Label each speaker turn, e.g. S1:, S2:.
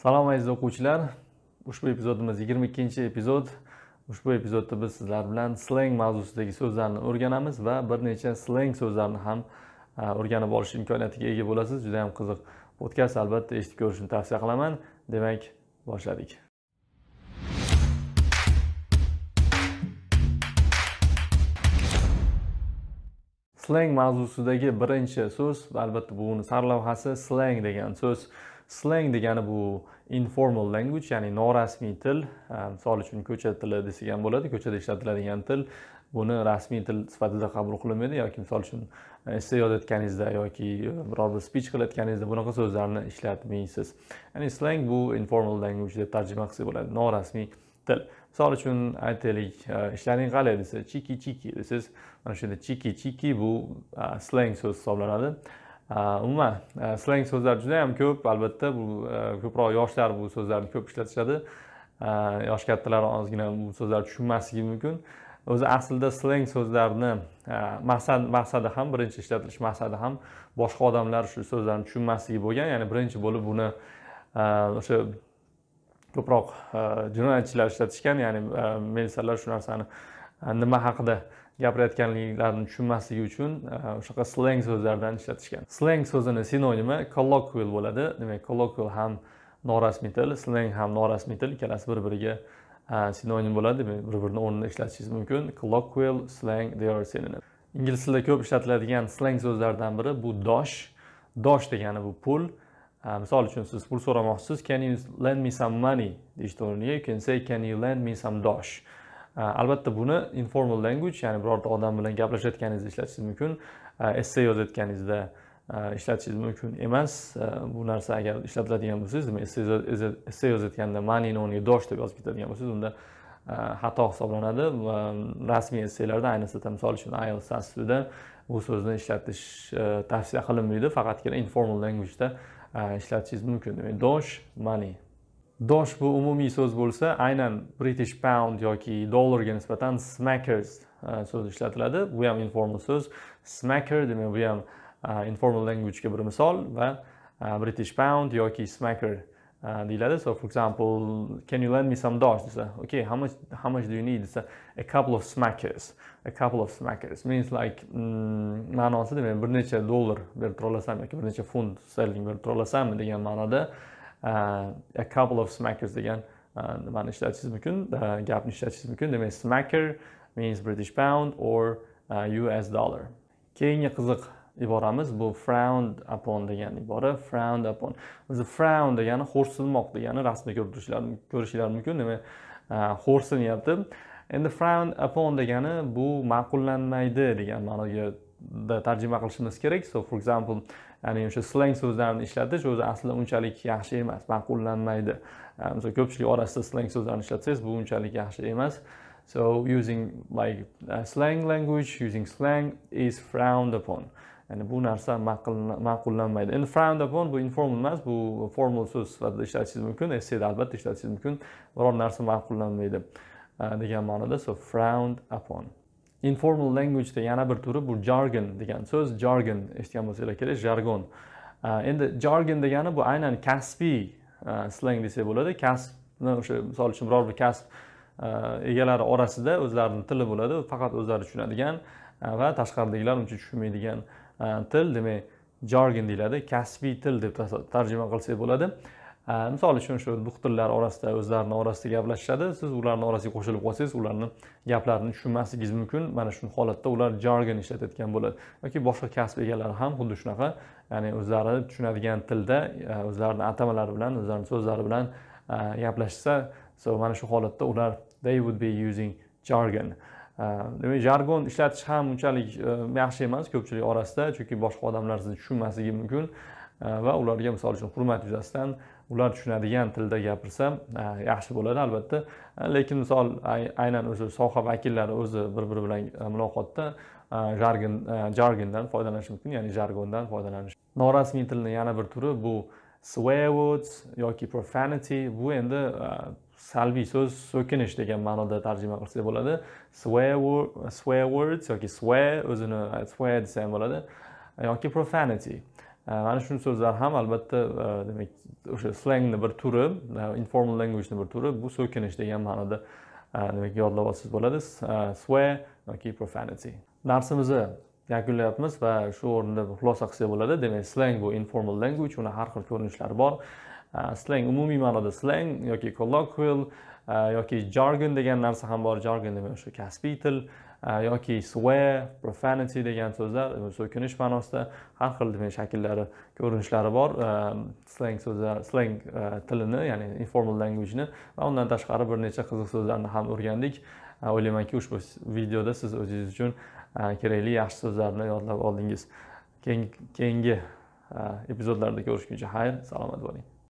S1: salom aziz o'quvchilar ushbu epizodimiz yigirma ikkinchi epizod ushbu epizodda biz sizlar bilan sleng mavzusidagi so'zlarni o'rganamiz va bir necha sleng so'zlarini ham o'rganib olish imkoniyatiga ega bo'lasiz juda yam qiziq podkast albatta eshitib ko'rishni tavsiya qilaman demak boshladik sleng mavzusidagi birinchi so'z albatta buni sarlavhasi sleng degan so'z slang degani bu informal language ya'ni norasmiy til e, misol uchun ko'cha tili desak ham bo'ladi ko'chada ishlatiladigan til buni rasmiy til sifatida qabul qilinmaydi yoki misol uchun esse yozayotganingizda yoki e, biror bir speech qilayotganingizda bunaqa so'zlarni ishlatmaysiz ya'ni slang bu informal language deb tarjima qilsa bo'ladi norasmiy til misol uchun aytaylik e, ishlaring qalay desa chiki chiki desiz mana shunda chiki chiki bu slang so'z hisoblanadi Э, umuman э, slang so'zlar juda yam ko'p albatta bu e, ko'proq yoshlar bu so'zlarni ko'p ishlatishadi э, yosh kattalar ozgina bu so'zlarni tushunmasligi mumkin o'zi aslida slang so'zlarni e, maqsad maqsadi ham birinchi ishlatilish maqsadi ham boshqa odamlar shu so'zlarni tushunmasligi bo'lgan ya'ni birinchi bo'lib buni e, o'sha ko'proq jinoyatchilar ishlatishgan ya'ni militsiyalar shu narsani nima haqida gapirayotganliklarini tushunmasligi uchun e, o'shaqa sleng so'zlardan ishlatishgan sleng so'zini sinonimi colloquial bo'ladi demak colloquial ham norasmiy til sleng ham norasmiy til ikkalasi bir biriga e, sinonim bo'ladi demak bir birini o'rnida ishlatishingiz mumkin colloquial slang they are synonym ingliz tilida ko'p ishlatiladigan sleng so'zlardan biri bu dosh dosh degani bu pul e, misol uchun siz pul so'ramoqchisiz can you lend me some money deyishni o'rniga you can say can you lend me some dosh Э, albatta buni informal language ya'ni birorta odam bilan gaplashayotganingizda ishlatishingiz mumkin э, essay yozayotganingizda э, ishlatishingiz mumkin emas bu narsa agar ishlatiladigan bo'lsangiz nima essay yozayotganda manini o'rniga dosh deb yozib ketadigan bo'lsangiz unda xato hisoblanadi va mm, rasmiy esselarda ayniqsa misol uchun ielts asosida bu so'zni ishlatish e, tavsiya qilinmaydi faqatgina informal languagda e, ishlatishingiz mumkin demak dosh money dosh bu umumiy so'z bo'lsa aynan british pound yoki dollarga nisbatan smackers e, so'zi ishlatiladi bu ham informal so'z smacker demak bu ham e, informal languagega bir misol va e, british pound yoki smacker deyiladi so for example can you lend me some dosh desa okay how much how much do you need desa a couple of smackers a couple of smackers means like mm, ma'nosi demak bir necha dollar berib tura olasanmi yoki bir necha funt sterling berib tura olasanmi degan ma'noda Uh, a couple of smackers degan nimani ishlatishingiz mumkin gapni ishlatishingiz mumkin demak smacker means british pound or us uh, dollar keyingi qiziq iboramiz bu frowned upon degan ibora frowned upon o'zi frown degani xo'rsinmoq degani rasmda ko'rib turishlar ko'rishinglar mumkin demak uh, xo'rsinyapti endi frown upon degani bu ma'qullanmaydi degan ma'noga da tarjima qilishimiz kerak so for example ya'ni o'sha slang so'zlarni ishlatish o'zi aslida unchalik yaxshi emas ma'qullanmaydi misol ehm, ko'pchilik orasida slang so'zlarni ishlatsangiz bu unchalik yaxshi emas so using like uh, slang language using slang is frowned upon ya'ni bu narsa ma'qullanmaydi endi frowned upon bu informal emas bu formal so'z sifatida ishlatishingiz mumkin esseda albatta ishlatishingiz mumkin biror narsa ma'qullanmaydi ehm, degan ma'noda so frowned upon informal languageda yana bir turi bu jargon degan so'z jargon eshitgan bo'lsanglar kerak jargon uh, endi jargon degani bu aynan kasbiy uh, slang desak bo'ladi kasbni o'sha misol uchun biror bir kasb uh, egalari orasida o'zlarini tili bo'ladi faqat o'zlari tushunadigan va tashqaridagilar uncha tushunmaydigan til demak jargon deyiladi kasbiy til deb tarjima qilsak bo'ladi misol uchun shu do'xtirlar orasida o'zlarini orasida gaplashishadi siz ularni orasiga qo'shilib qolsangiz ularni gaplarini tushunmasligingiz mumkin mana shu holatda ular jargon ishlatayotgan bo'ladi yoki boshqa kasb egalari ham xuddi shunaqa ya'ni o'zlari tushunadigan tilda e, o'zlarini atamalari bilan o'zlarini so'zlari bilan e, gaplashsa so mana shu holatda ular they would be using jargon e, demak jargon ishlatish ham unchalik yaxshi emas ko'pchilik orasida chunki boshqa odamlar sizni tushunmasligi mumkin va ularga misol uchun hurmat yuzasidan ular tushunadigan tilda gapirsam yaxshi bo'ladi albatta lekin misol aynan o'sha soha vakillari o'zi bir biri bilan e, muloqotda e, jargon e, jargondan foydalanishi mumkin ya'ni jargondan foydalanish norasmiy tilni yana bir turi bu swear words yoki profanity bu endi salbiy so'z so'kinish degan ma'noda tarjima qilsak bo'ladi swear swear words yoki swear o'zini swear desa ham bo'ladi yoki profanity mana э, shuni so'zlar ham albatta e, demak o'sha slangni bir turi e, informal languageni bir turi bu so'kinish degan ma'noda e, demak yodlab olsangiz bo'ladi swear yoki profanity darsimizni yakunlayapmiz va shu o'rinda xulosa qilsak bo'ladi demak slang bu informal language uni har xil ko'rinishlari bor slang umumiy ma'noda slang yoki colloquial yoki jargon degan narsa ham bor jargon demak o'sha kasbiy til Э, yoki swear profanity degan so'zlar e, so'kinish ma'nosida har xil demak shakllari ko'rinishlari bor ehm, slang so'zlar slang e, tilini ya'ni informal languageni va undan tashqari bir necha qiziq so'zlarni ham o'rgandik e, o'ylaymanki ushbu videoda siz o'zingiz uchun kerakli yaxshi so'zlarni yodlab oldingiz keyingi epizodlarda ko'rishguncha xayr salomat bo'ling